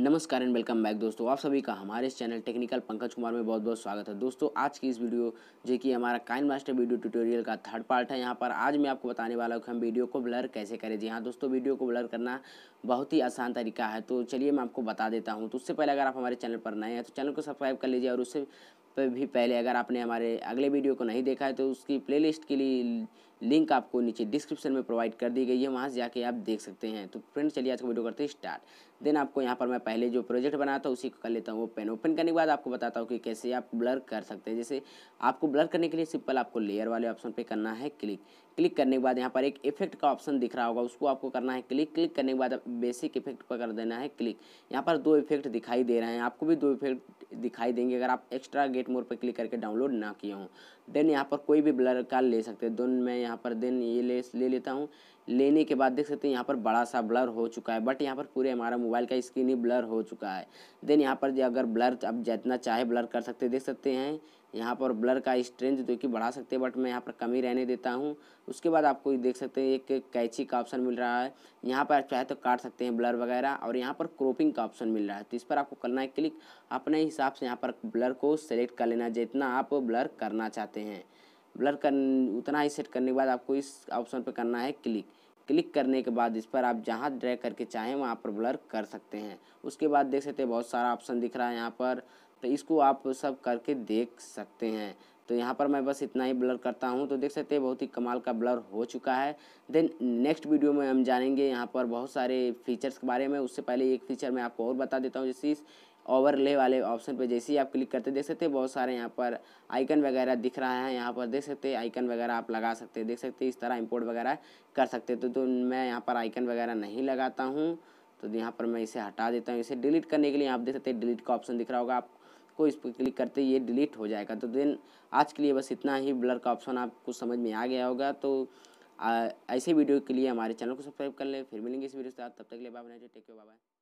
नमस्कार and welcome back दोस्तों आप सभी का हमारे इस चैनल टेक्निकल पंकज कुमार में बहुत बहुत स्वागत है दोस्तों आज की इस वीडियो जो कि हमारा काइन मास्टर वीडियो ट्यूटोरियल का थर्ड पार्ट है यहाँ पर आज मैं आपको बताने वाला हूँ कि हम वीडियो को ब्लर कैसे करें जी हाँ दोस्तों वीडियो को ब्लर करना बहुत ही आसान तरीका है तो चलिए मैं आपको बता देता हूँ तो उससे पहले अगर आप हमारे चैनल पर नए हैं तो चैनल को सब्सक्राइब कर लीजिए और उससे पर भी पहले अगर आपने हमारे अगले वीडियो को नहीं देखा है तो उसकी प्लेलिस्ट के लिए लिंक आपको नीचे डिस्क्रिप्शन में प्रोवाइड कर दी गई है वहाँ से जाके आप देख सकते हैं तो फ्रेंड चलिए आज का वीडियो करते हैं स्टार्ट देन आपको यहाँ पर मैं पहले जो प्रोजेक्ट बनाया था उसी को कर लेता हूँ वो पेन ओपन करने के बाद आपको बताता हूँ कि कैसे आप ब्लर कर सकते हैं जैसे आपको ब्लर करने के लिए सिंपल आपको लेयर वाले ऑप्शन पर करना है क्लिक क्लिक करने के बाद यहाँ पर एक इफेक्ट का ऑप्शन दिख रहा होगा उसको आपको करना है क्लिक क्लिक करने के बाद बेसिक इफेक्ट पर कर देना है क्लिक यहाँ पर दो इफेक्ट दिखाई दे रहे हैं आपको भी दो इफेक्ट दिखाई देंगे अगर आप एक्स्ट्रा गेट मोर पर क्लिक करके डाउनलोड ना किए हों देन यहाँ पर कोई भी ब्लर का ले सकते हैं दोन मैं यहाँ पर देन ये ले ले लेता हूँ लेने के बाद देख सकते हैं यहाँ पर बड़ा सा ब्लर हो चुका है बट यहाँ पर पूरे हमारा मोबाइल का स्क्रीन ही ब्लर हो चुका है देन यहाँ पर अगर ब्लर आप जितना चाहे ब्लर कर सकते देख सकते हैं यहाँ पर ब्लर का स्ट्रेंथ जो कि बढ़ा सकते हैं बट मैं यहाँ पर कमी रहने देता हूँ उसके बाद आपको देख सकते हैं एक कैची का ऑप्शन मिल रहा है यहाँ पर चाहे तो काट सकते हैं ब्लर वगैरह और यहाँ पर क्रोपिंग का ऑप्शन मिल रहा है तो इस पर आपको करना है क्लिक अपने हिसाब हिसाब से यहाँ पर ब्लर को सेलेक्ट कर लेना जितना आप ब्लर करना चाहते हैं ब्लर कर उतना ही सेट करने के बाद आपको इस ऑप्शन पर करना है क्लिक क्लिक करने के बाद इस पर आप जहाँ ड्रैग करके चाहें वहाँ पर ब्लर कर सकते हैं उसके बाद देख सकते हैं बहुत सारा ऑप्शन दिख रहा है यहाँ पर तो इसको आप सब करके देख सकते हैं तो यहाँ पर मैं बस इतना ही ब्लर करता हूँ तो देख सकते हैं बहुत ही कमाल का ब्लर हो चुका है देन नेक्स्ट वीडियो में हम जानेंगे यहाँ पर बहुत सारे फीचर्स के बारे में उससे पहले एक फीचर मैं आपको और बता देता हूँ जैसे इस ओवरले वाले ऑप्शन पे जैसे ही आप क्लिक करते देख सकते हैं बहुत सारे यहाँ पर आइकन वगैरह दिख रहा है यहाँ पर देख सकते हैं आइकन वगैरह आप लगा सकते हैं देख सकते हैं इस तरह इंपोर्ट वगैरह कर सकते हैं तो, तो मैं यहाँ पर आइकन वगैरह नहीं लगाता हूँ तो यहाँ पर मैं इसे हटा देता हूँ इसे डिलीट करने के लिए आप देख सकते हैं डिलीट का ऑप्शन दिख रहा होगा आप को इस पर क्लिक करते ये डिलीट हो जाएगा तो देन आज के लिए बस इतना ही ब्लर का ऑप्शन आपको समझ में आ गया होगा तो ऐसे वीडियो के लिए हमारे चैनल को सब्सक्राइब कर लें फिर मिलेंगे इस वीडियो से आप तब तक के लिए बाय टेक बाय